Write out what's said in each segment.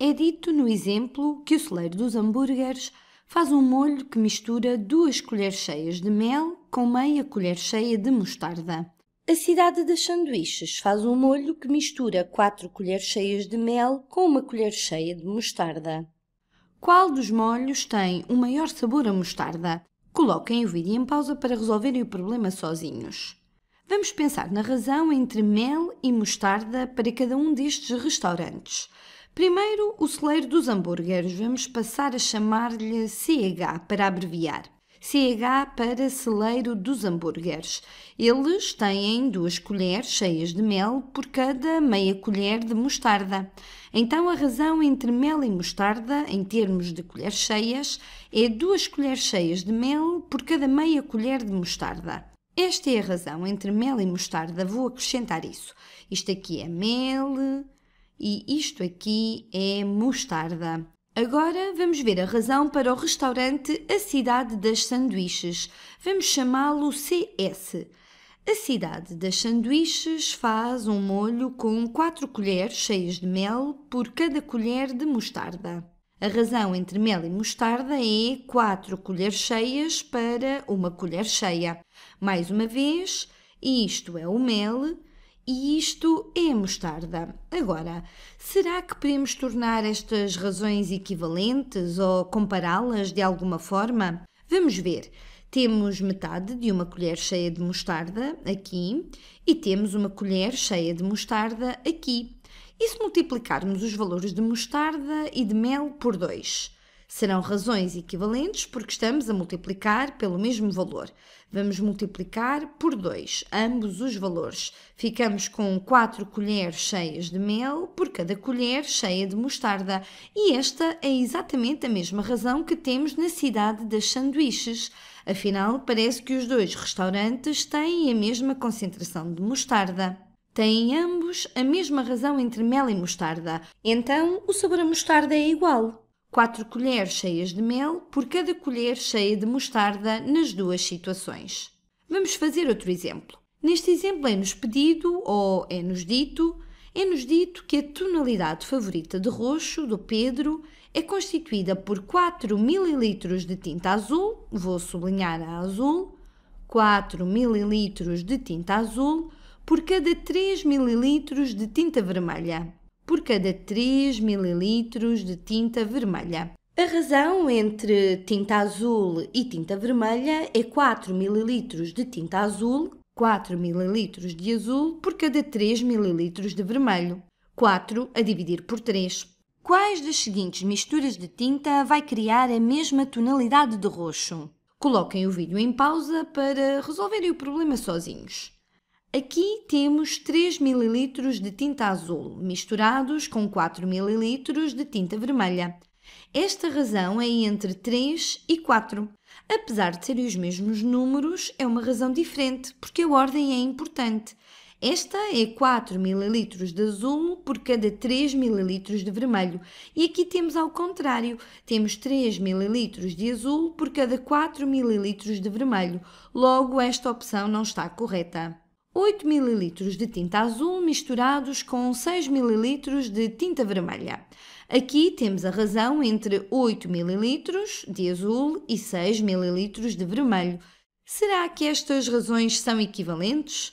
É dito no exemplo que o celeiro dos hambúrgueres faz um molho que mistura duas colheres cheias de mel com meia colher cheia de mostarda. A cidade das sanduíches faz um molho que mistura quatro colheres cheias de mel com uma colher cheia de mostarda. Qual dos molhos tem o maior sabor a mostarda? Coloquem o vídeo em pausa para resolverem o problema sozinhos. Vamos pensar na razão entre mel e mostarda para cada um destes restaurantes. Primeiro, o celeiro dos hambúrgueres. Vamos passar a chamar-lhe CH para abreviar. CH para celeiro dos hambúrgueres. Eles têm duas colheres cheias de mel por cada meia colher de mostarda. Então a razão entre mel e mostarda, em termos de colheres cheias, é duas colheres cheias de mel por cada meia colher de mostarda. Esta é a razão entre mel e mostarda. Vou acrescentar isso. Isto aqui é mel, e isto aqui é mostarda. Agora vamos ver a razão para o restaurante A Cidade das Sanduíches. Vamos chamá-lo CS. A Cidade das Sanduíches faz um molho com 4 colheres cheias de mel por cada colher de mostarda. A razão entre mel e mostarda é 4 colheres cheias para uma colher cheia. Mais uma vez, isto é o mel e isto é mostarda. Agora, será que podemos tornar estas razões equivalentes ou compará-las de alguma forma? Vamos ver. Temos metade de uma colher cheia de mostarda aqui e temos uma colher cheia de mostarda aqui. E se multiplicarmos os valores de mostarda e de mel por 2? Serão razões equivalentes porque estamos a multiplicar pelo mesmo valor. Vamos multiplicar por 2 ambos os valores. Ficamos com 4 colheres cheias de mel por cada colher cheia de mostarda. E esta é exatamente a mesma razão que temos na cidade das sanduíches. Afinal, parece que os dois restaurantes têm a mesma concentração de mostarda. Têm ambos a mesma razão entre mel e mostarda. Então, o sabor a mostarda é igual. 4 colheres cheias de mel por cada colher cheia de mostarda nas duas situações. Vamos fazer outro exemplo. Neste exemplo é-nos pedido, ou é-nos dito, é-nos dito que a tonalidade favorita de roxo do Pedro é constituída por 4 ml de tinta azul, vou sublinhar a azul, 4 ml de tinta azul por cada 3 ml de tinta vermelha por cada 3 ml de tinta vermelha. A razão entre tinta azul e tinta vermelha é 4 ml de tinta azul, 4 ml de azul por cada 3 ml de vermelho. 4 a dividir por 3. Quais das seguintes misturas de tinta vai criar a mesma tonalidade de roxo? Coloquem o vídeo em pausa para resolverem o problema sozinhos. Aqui temos 3 ml de tinta azul, misturados com 4 ml de tinta vermelha. Esta razão é entre 3 e 4. Apesar de serem os mesmos números, é uma razão diferente, porque a ordem é importante. Esta é 4 ml de azul por cada 3 ml de vermelho. E aqui temos ao contrário, temos 3 ml de azul por cada 4 ml de vermelho. Logo, esta opção não está correta. 8 ml de tinta azul misturados com 6 ml de tinta vermelha. Aqui temos a razão entre 8 ml de azul e 6 ml de vermelho. Será que estas razões são equivalentes?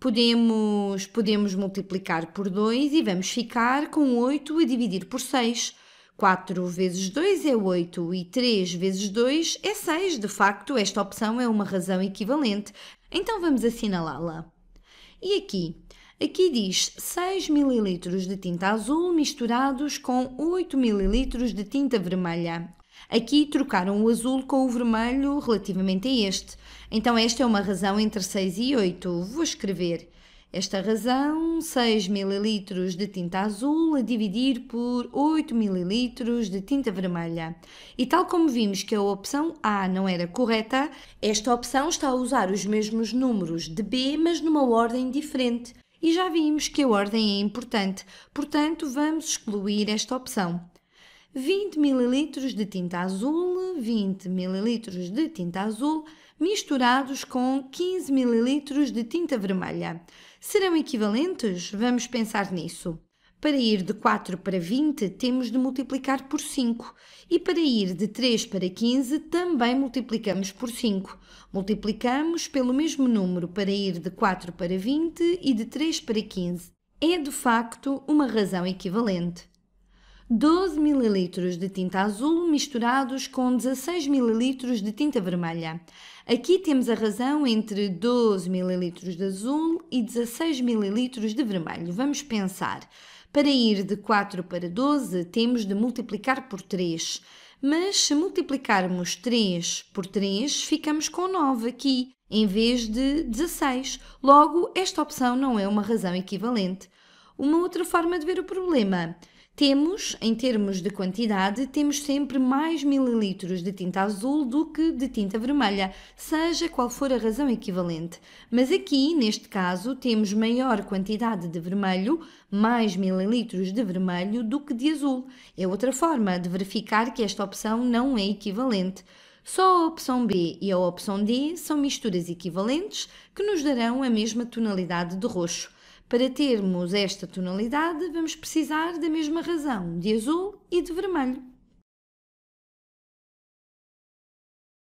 Podemos, podemos multiplicar por 2 e vamos ficar com 8 a dividir por 6. 4 vezes 2 é 8 e 3 vezes 2 é 6. De facto, esta opção é uma razão equivalente. Então vamos assinalá-la. E aqui? Aqui diz 6 ml de tinta azul misturados com 8 ml de tinta vermelha. Aqui trocaram o azul com o vermelho relativamente a este. Então esta é uma razão entre 6 e 8. Vou escrever esta razão, 6 ml de tinta azul a dividir por 8 ml de tinta vermelha. E tal como vimos que a opção A não era correta, esta opção está a usar os mesmos números de B, mas numa ordem diferente. E já vimos que a ordem é importante, portanto vamos excluir esta opção. 20 ml de tinta azul, 20 ml de tinta azul, misturados com 15 ml de tinta vermelha serão equivalentes? Vamos pensar nisso. Para ir de 4 para 20, temos de multiplicar por 5. E para ir de 3 para 15, também multiplicamos por 5. Multiplicamos pelo mesmo número para ir de 4 para 20 e de 3 para 15. É de facto uma razão equivalente. 12 ml de tinta azul misturados com 16 ml de tinta vermelha. Aqui temos a razão entre 12 ml de azul e 16 ml de vermelho. Vamos pensar. Para ir de 4 para 12, temos de multiplicar por 3. Mas se multiplicarmos 3 por 3, ficamos com 9 aqui, em vez de 16. Logo, esta opção não é uma razão equivalente. Uma outra forma de ver o problema. Temos, em termos de quantidade, temos sempre mais mililitros de tinta azul do que de tinta vermelha, seja qual for a razão equivalente. Mas aqui, neste caso, temos maior quantidade de vermelho, mais mililitros de vermelho do que de azul. É outra forma de verificar que esta opção não é equivalente. Só a opção B e a opção D são misturas equivalentes que nos darão a mesma tonalidade de roxo. Para termos esta tonalidade, vamos precisar da mesma razão de azul e de vermelho.